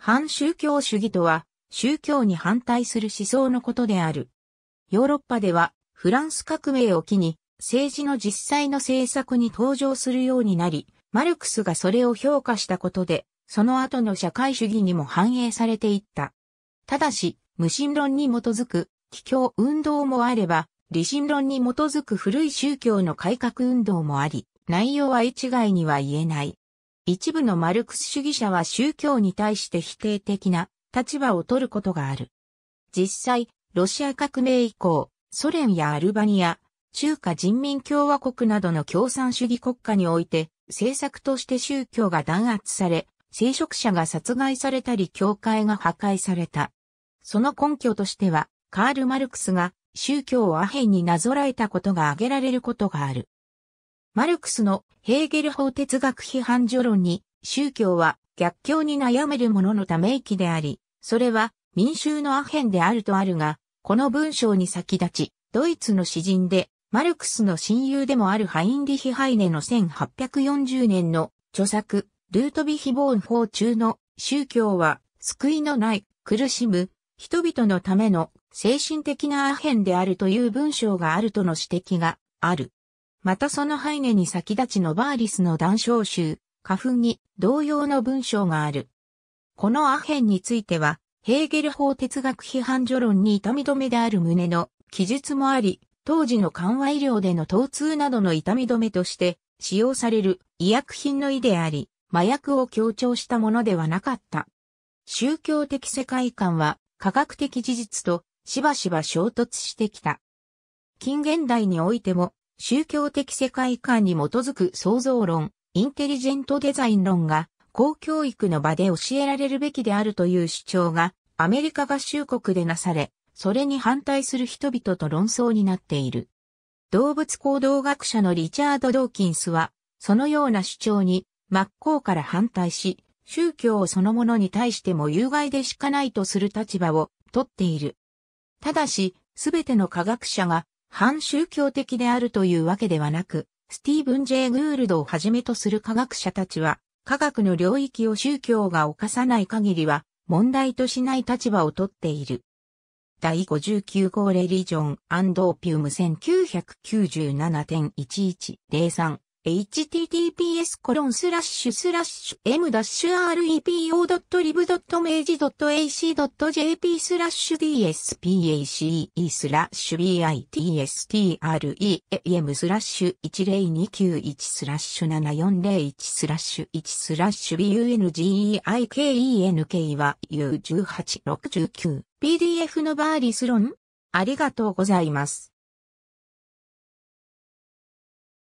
反宗教主義とは、宗教に反対する思想のことである。ヨーロッパでは、フランス革命を機に、政治の実際の政策に登場するようになり、マルクスがそれを評価したことで、その後の社会主義にも反映されていった。ただし、無神論に基づく、帰郷運動もあれば、理神論に基づく古い宗教の改革運動もあり、内容は一概には言えない。一部のマルクス主義者は宗教に対して否定的な立場を取ることがある。実際、ロシア革命以降、ソ連やアルバニア、中華人民共和国などの共産主義国家において、政策として宗教が弾圧され、聖職者が殺害されたり教会が破壊された。その根拠としては、カール・マルクスが宗教をアヘンになぞらえたことが挙げられることがある。マルクスのヘーゲル法哲学批判序論に、宗教は逆境に悩める者のため息であり、それは民衆のアヘンであるとあるが、この文章に先立ち、ドイツの詩人で、マルクスの親友でもあるハインリヒ・ハイネの1840年の著作、ルートビヒボーン法中の宗教は救いのない苦しむ人々のための精神的なアヘンであるという文章があるとの指摘がある。またそのハイネに先立ちのバーリスの談笑集、花粉に同様の文章がある。このアヘンについては、ヘーゲル法哲学批判序論に痛み止めである旨の記述もあり、当時の緩和医療での疼痛などの痛み止めとして使用される医薬品の意であり、麻薬を強調したものではなかった。宗教的世界観は科学的事実としばしば衝突してきた。近現代においても宗教的世界観に基づく創造論、インテリジェントデザイン論が公教育の場で教えられるべきであるという主張がアメリカ合衆国でなされ、それに反対する人々と論争になっている。動物行動学者のリチャード・ドーキンスは、そのような主張に真っ向から反対し、宗教そのものに対しても有害でしかないとする立場をとっている。ただし、すべての科学者が反宗教的であるというわけではなく、スティーブン・ジェイ・グールドをはじめとする科学者たちは、科学の領域を宗教が犯さない限りは、問題としない立場をとっている。第59号レリジョンオピウム1997.1103 https コロンスラッシュスラッシュ m-repo.lib.mage.ac.jp スラッシュ dspace スラッシュ bitstream スラッシュ10291スラッシュ7401スラッシュ1スラッシュ b u n g e i k e n k y は u1869 PDF のバーリスロンありがとうございます。